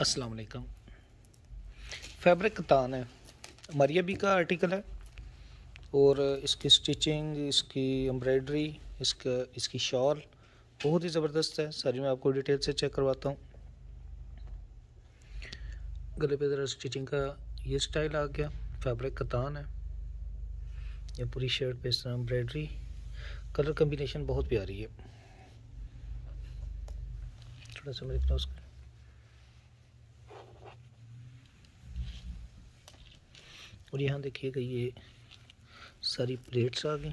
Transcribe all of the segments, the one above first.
अस्सलाम वालेकुम फैब्रिक कतान है मरिया बी का आर्टिकल है और इसकी स्टिचिंग इसकी एम्ब्रॉयडरी इसका इसकी शॉल बहुत ही ज़बरदस्त है सारी मैं आपको डिटेल से चेक करवाता हूँ गले पे ज़रा स्टिचिंग का ये स्टाइल आ गया फैब्रिक कतान है ये पूरी शर्ट पे इस तरह एम्ब्रॉयडरी कलर कम्बिनेशन बहुत प्यारी है थोड़ा सा मेरे पास और यहाँ देखिएगा ये सारी प्लेट्स आ गई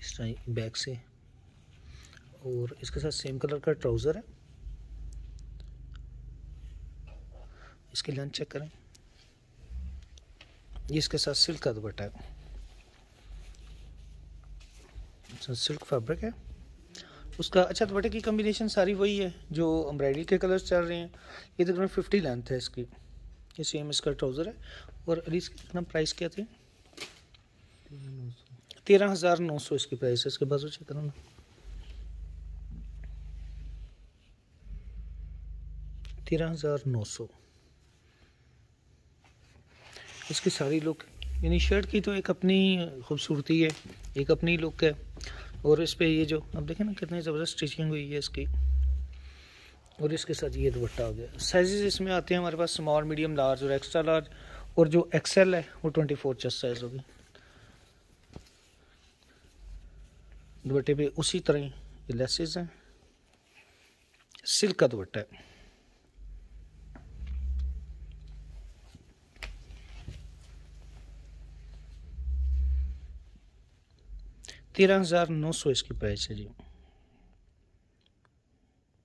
इस टाइम बैक से और इसके साथ सेम कलर का ट्राउज़र है इसकी लेंथ चेक करें ये इसके साथ सिल्क का दुपट्टा है सिल्क फैब्रिक है उसका अच्छा दुपट्टे तो की कम्बिनेशन सारी वही है जो एम्ब्रॉयडरी के कलर्स चल रहे हैं ये तकरीबन फिफ्टी लेंथ है इसकी ये सेम इसका ट्राउज़र है और अभी इसके इसका प्राइस क्या थे तेरह हज़ार नौ सौ इसकी प्राइस है इसके बाजू चेक करो ना तेरह हज़ार नौ सौ इसकी सारी लुक यानी शर्ट की तो एक अपनी खूबसूरती है एक अपनी लुक है और इस पर ये जो अब देखें ना कितनी ज़बरदस्त स्टिचिंग हुई है इसकी और इसके साथ ये दुपट्टा हो गया साइजेस इसमें आते हैं हमारे पास स्मॉल मीडियम लार्ज और एक्स्ट्रा लार्ज और जो एक्सेल है वो ट्वेंटी फोर चेस्ट साइज होगी दुपट्टे पे उसी तरह ये लेसेज हैं सिल्क का दुपट्टा है tiranjar não sou esquipé, seria.